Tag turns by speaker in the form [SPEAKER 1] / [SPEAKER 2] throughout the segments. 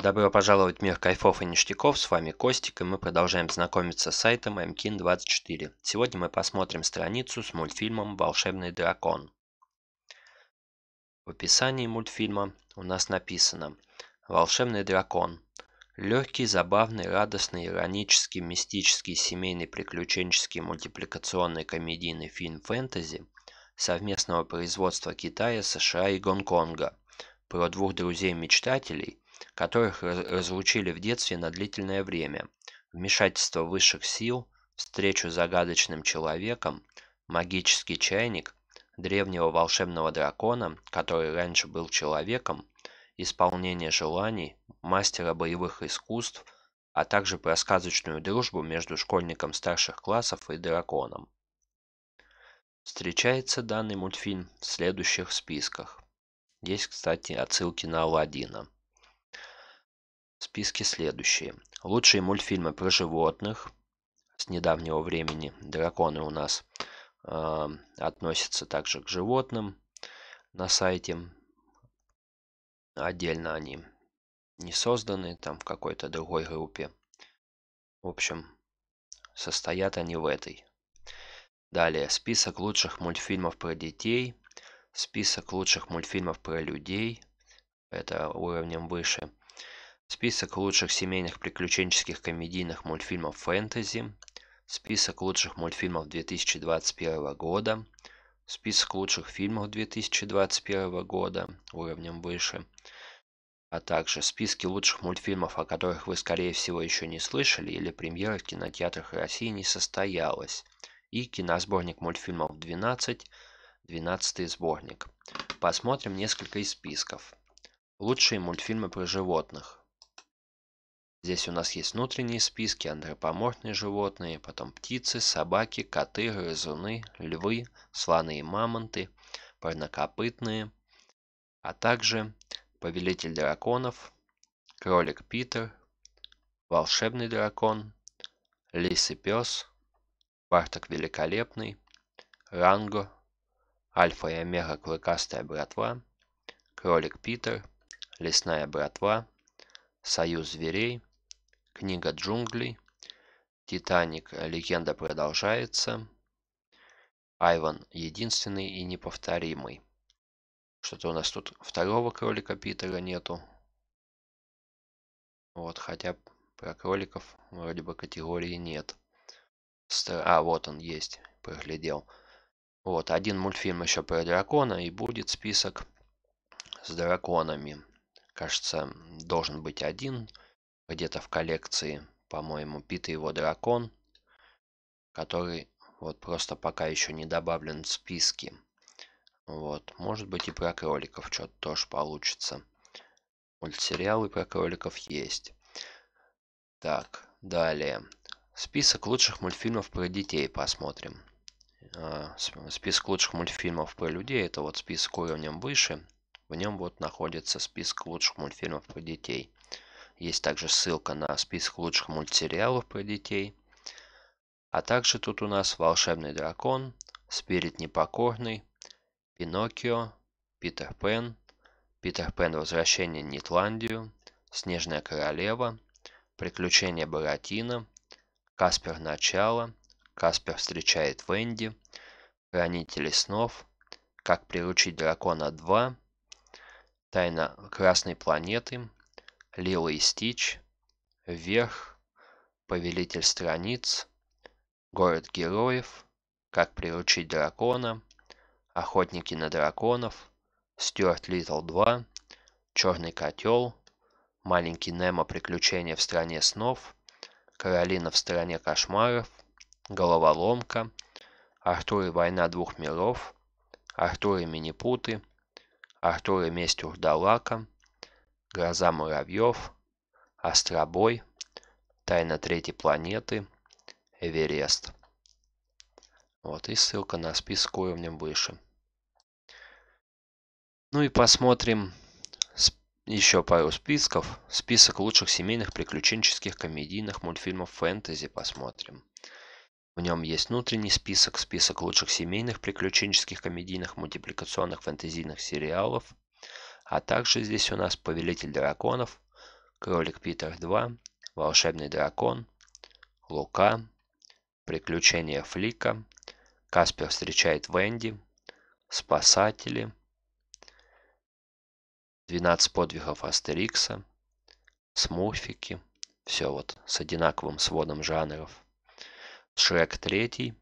[SPEAKER 1] Добро пожаловать в мир кайфов и ништяков, с вами Костик, и мы продолжаем знакомиться с сайтом mkin24. Сегодня мы посмотрим страницу с мультфильмом «Волшебный дракон». В описании мультфильма у нас написано «Волшебный дракон. Легкий, забавный, радостный, иронический, мистический, семейный, приключенческий, мультипликационный, комедийный фильм фэнтези совместного производства Китая, США и Гонконга» про двух друзей-мечтателей – которых разлучили э, в детстве на длительное время, вмешательство высших сил, встречу с загадочным человеком, магический чайник, древнего волшебного дракона, который раньше был человеком, исполнение желаний, мастера боевых искусств, а также про дружбу между школьником старших классов и драконом. Встречается данный мультфильм в следующих списках. Есть, кстати, отсылки на Алладина списке следующие. Лучшие мультфильмы про животных. С недавнего времени драконы у нас э, относятся также к животным на сайте. Отдельно они не созданы, там в какой-то другой группе. В общем, состоят они в этой. Далее, список лучших мультфильмов про детей, список лучших мультфильмов про людей, это уровнем выше, Список лучших семейных приключенческих комедийных мультфильмов фэнтези. Список лучших мультфильмов 2021 года. Список лучших фильмов 2021 года уровнем выше. А также списки лучших мультфильмов, о которых вы, скорее всего, еще не слышали или премьера в кинотеатрах России не состоялась. И киносборник мультфильмов 12, 12 сборник. Посмотрим несколько из списков. Лучшие мультфильмы про животных. Здесь у нас есть внутренние списки, антропоморфные животные, потом птицы, собаки, коты, грызуны, львы, слоны и мамонты, парнокопытные, а также повелитель драконов, кролик Питер, волшебный дракон, лис и пес, Барток великолепный, Ранго, Альфа и Омега клыкастая братва, кролик Питер, лесная братва, союз зверей – Книга джунглей. Титаник. Легенда продолжается. Айван единственный и неповторимый. Что-то у нас тут второго кролика Питера нету. Вот, хотя про кроликов вроде бы категории нет. Стар... А, вот он есть, проглядел. Вот, один мультфильм еще про дракона, и будет список с драконами. Кажется, должен быть один где-то в коллекции, по-моему, Пит и его дракон, который вот просто пока еще не добавлен в списки. Вот, может быть и про кроликов что-то тоже получится. Мультсериалы про кроликов есть. Так, далее. Список лучших мультфильмов про детей посмотрим. А, список лучших мультфильмов про людей, это вот список уровнем выше. В нем вот находится список лучших мультфильмов про детей. Есть также ссылка на список лучших мультсериалов про детей. А также тут у нас «Волшебный дракон», «Спирит непокорный», «Пиноккио», «Питер Пен», «Питер Пен. Возвращение в Нитландию», «Снежная королева», «Приключения Буратино», «Каспер. Начало», «Каспер встречает Венди», «Хранители снов», «Как приручить дракона 2», «Тайна Красной планеты», Лило и Стич, Вверх, Повелитель страниц, Город героев, Как приручить дракона, Охотники на драконов, Стюарт Литл 2, Черный котел, Маленький Немо Приключения в стране снов, Каролина в стране кошмаров, Головоломка, Артур и война двух миров, Артур и Минипуты, Артур и месть Урдалака – Гроза муравьев, Остробой, Тайна третьей планеты, Эверест. Вот и ссылка на список уровнем выше. Ну и посмотрим еще пару списков. Список лучших семейных приключенческих комедийных мультфильмов фэнтези посмотрим. В нем есть внутренний список, список лучших семейных приключенческих комедийных мультипликационных фэнтезийных сериалов – а также здесь у нас Повелитель Драконов, Кролик Питер 2, Волшебный Дракон, Лука, Приключения Флика, Каспер встречает Венди, Спасатели, 12 подвигов Астерикса, Смурфики, все вот с одинаковым сводом жанров. Шрек 3,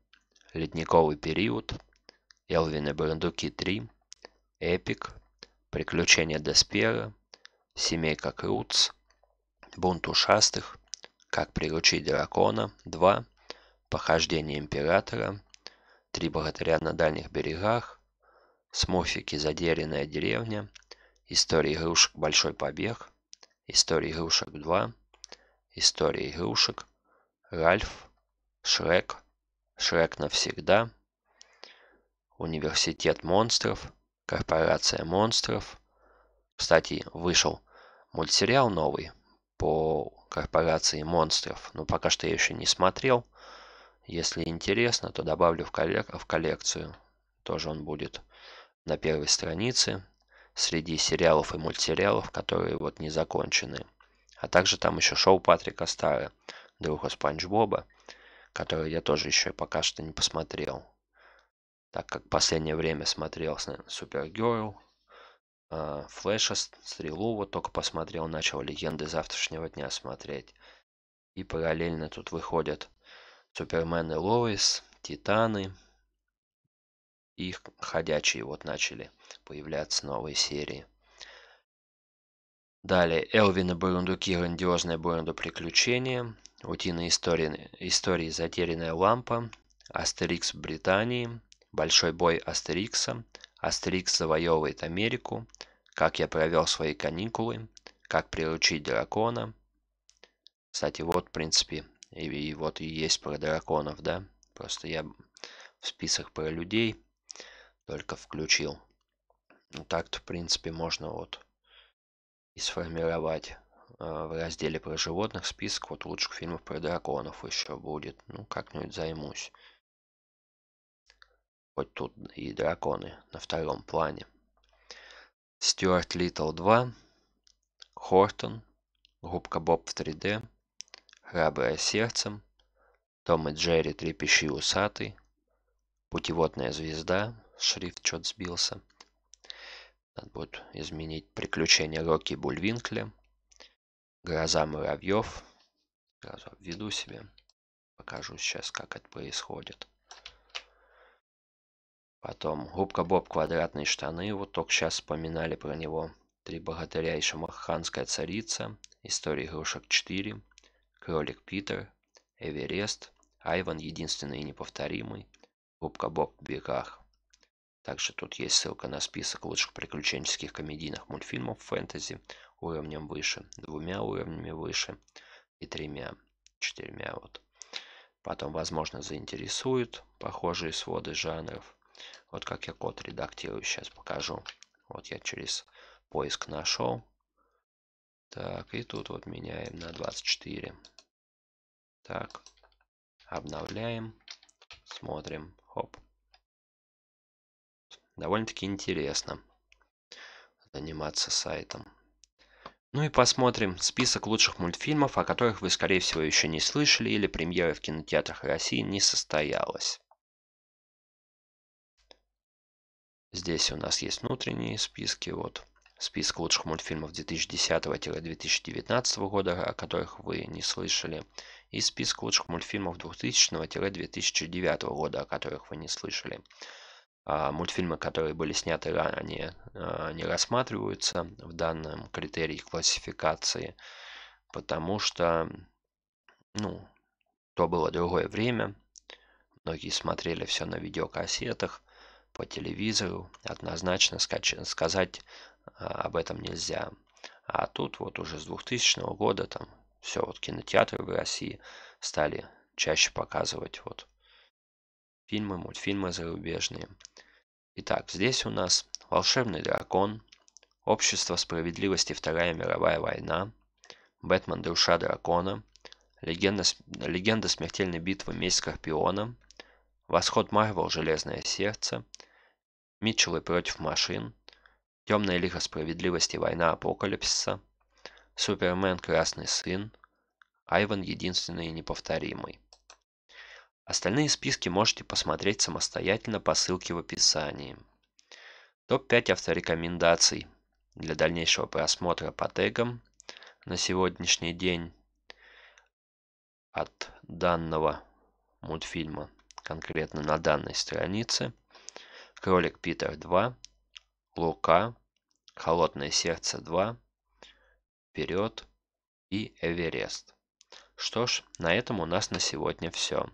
[SPEAKER 1] Ледниковый период, Элвин и Брундуки 3, Эпик, Приключения Деспера, Семейка Крутс, Бунт ушастых, Как приручить дракона, 2, Похождение императора, Три богатыря на дальних берегах, Смурфики задеренная деревня, История игрушек Большой побег, История игрушек 2, История игрушек, Ральф, Шрек, Шрек навсегда, Университет монстров, Корпорация монстров. Кстати, вышел мультсериал новый по корпорации монстров, но пока что я еще не смотрел. Если интересно, то добавлю в, коллек в коллекцию. Тоже он будет на первой странице среди сериалов и мультсериалов, которые вот не закончены. А также там еще шоу Патрика Стара, друга Спанч Боба, которое я тоже еще пока что не посмотрел так как в последнее время смотрел Супергерл, а, Флэша, Стрелу вот только посмотрел, начал Легенды завтрашнего дня смотреть. И параллельно тут выходят Супермен и Лоис, Титаны. их Ходячие вот начали появляться новые серии. Далее Элвин и Бурундуки, грандиозное Бурунду приключения, Утиные истории, истории Затерянная лампа, Астерикс в Британии, Большой бой Астерикса, Астерикс завоевывает Америку, Как я провел свои каникулы, Как приручить дракона. Кстати, вот, в принципе, и, и вот и есть про драконов, да? Просто я в список про людей только включил. Ну, так-то, в принципе, можно вот и сформировать э, в разделе про животных список вот лучших фильмов про драконов еще будет. Ну, как-нибудь займусь. Вот тут и драконы на втором плане. Стюарт Литл 2, Хортон, Губка Боб в 3D, Храброе сердцем, Том и Джерри Трепещи усатый, Путеводная звезда, шрифт чет сбился. Надо будет изменить приключения Рокки Бульвинкля, Гроза муравьев, сразу введу себе, покажу сейчас, как это происходит. Потом Губка Боб «Квадратные штаны», вот только сейчас вспоминали про него. «Три богатыря и шамаханская царица», «История игрушек 4», «Кролик Питер», «Эверест», «Айван единственный и неповторимый», «Губка Боб в бегах». Также тут есть ссылка на список лучших приключенческих комедийных мультфильмов фэнтези уровнем выше, двумя уровнями выше и тремя, четырьмя вот. Потом, возможно, заинтересуют похожие своды жанров. Вот как я код редактирую, сейчас покажу. Вот я через поиск нашел. Так, и тут вот меняем на 24. Так, обновляем, смотрим, хоп. Довольно-таки интересно заниматься сайтом. Ну и посмотрим список лучших мультфильмов, о которых вы, скорее всего, еще не слышали или премьера в кинотеатрах России не состоялась. Здесь у нас есть внутренние списки. Вот список лучших мультфильмов 2010-2019 года, о которых вы не слышали, и список лучших мультфильмов 2000-2009 года, о которых вы не слышали. А мультфильмы, которые были сняты ранее, а, не рассматриваются в данном критерии классификации, потому что, ну, то было другое время, многие смотрели все на видеокассетах, по телевизору, однозначно сказать а, об этом нельзя. А тут вот уже с 2000 года там все вот кинотеатры в России стали чаще показывать вот фильмы, мультфильмы зарубежные. Итак, здесь у нас «Волшебный дракон», «Общество справедливости. Вторая мировая война», «Бэтмен. Душа дракона», «Легенда, «Легенда смертельной битвы. Месть Скорпиона», «Восход Марвел. Железное сердце», Митчеллы против машин, Темная Лига Справедливости Война Апокалипсиса, Супермен Красный Сын, Айван Единственный и Неповторимый. Остальные списки можете посмотреть самостоятельно по ссылке в описании. Топ-5 авторекомендаций для дальнейшего просмотра по тегам на сегодняшний день от данного мультфильма конкретно на данной странице – Кролик Питер 2, Лука, Холодное сердце 2, Вперед и Эверест. Что ж, на этом у нас на сегодня все.